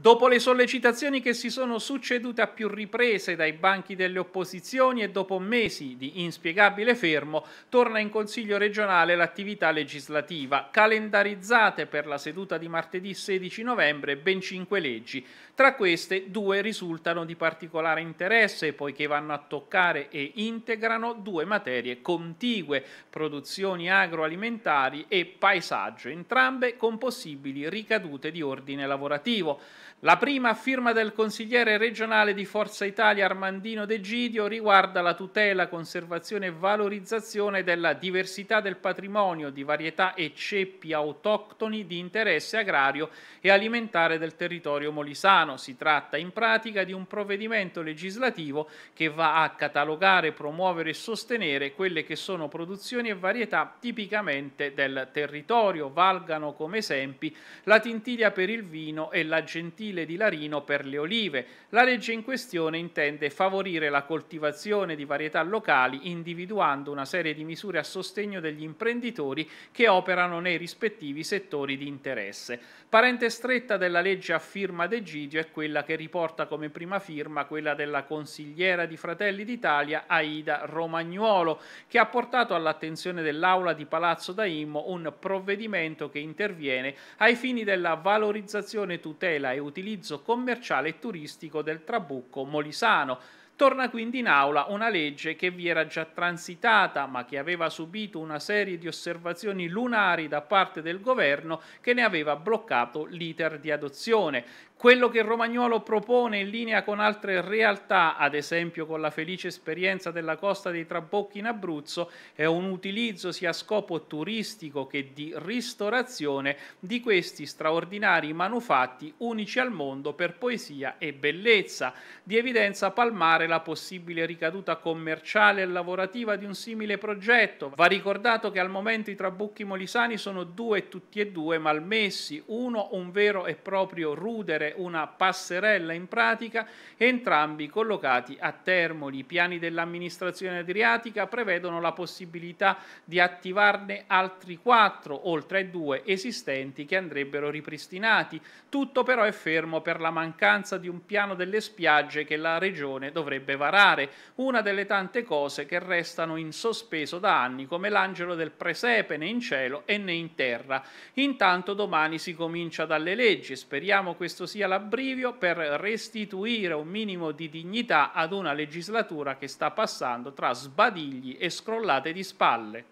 Dopo le sollecitazioni che si sono succedute a più riprese dai banchi delle opposizioni e dopo mesi di inspiegabile fermo, torna in Consiglio regionale l'attività legislativa, calendarizzate per la seduta di martedì 16 novembre ben cinque leggi. Tra queste due risultano di particolare interesse poiché vanno a toccare e integrano due materie contigue, produzioni agroalimentari e paesaggio, entrambe con possibili ricadute di ordine lavorativo. La prima firma del consigliere regionale di Forza Italia Armandino De Gidio riguarda la tutela, conservazione e valorizzazione della diversità del patrimonio di varietà e ceppi autoctoni di interesse agrario e alimentare del territorio molisano. Si tratta in pratica di un provvedimento legislativo che va a catalogare, promuovere e sostenere quelle che sono produzioni e varietà tipicamente del territorio. Valgano come esempi la tintiglia per il vino e la gentina cortile di Larino per le olive. La legge in questione intende favorire la coltivazione di varietà locali individuando una serie di misure a sostegno degli imprenditori che operano nei rispettivi settori di interesse. Parente stretta della legge a firma d'Egidio è quella che riporta come prima firma quella della consigliera di Fratelli d'Italia Aida Romagnuolo, che ha portato all'attenzione dell'Aula di Palazzo Daimmo un provvedimento che interviene ai fini della valorizzazione, tutela e utilizzazione l'utilizzo commerciale e turistico del trabucco molisano Torna quindi in aula una legge che vi era già transitata ma che aveva subito una serie di osservazioni lunari da parte del governo che ne aveva bloccato l'iter di adozione. Quello che Romagnolo propone in linea con altre realtà, ad esempio con la felice esperienza della costa dei Trabocchi in Abruzzo, è un utilizzo sia a scopo turistico che di ristorazione di questi straordinari manufatti unici al mondo per poesia e bellezza, di evidenza palmare la possibile ricaduta commerciale e lavorativa di un simile progetto. Va ricordato che al momento i trabucchi molisani sono due tutti e due malmessi, uno un vero e proprio rudere, una passerella in pratica, entrambi collocati a Termoli. I piani dell'amministrazione adriatica prevedono la possibilità di attivarne altri quattro, oltre ai due esistenti che andrebbero ripristinati. Tutto però è fermo per la mancanza di un piano delle spiagge che la regione dovrebbe dovrebbe varare, una delle tante cose che restano in sospeso da anni, come l'angelo del presepe né in cielo e né in terra. Intanto domani si comincia dalle leggi, speriamo questo sia l'abbrivio per restituire un minimo di dignità ad una legislatura che sta passando tra sbadigli e scrollate di spalle.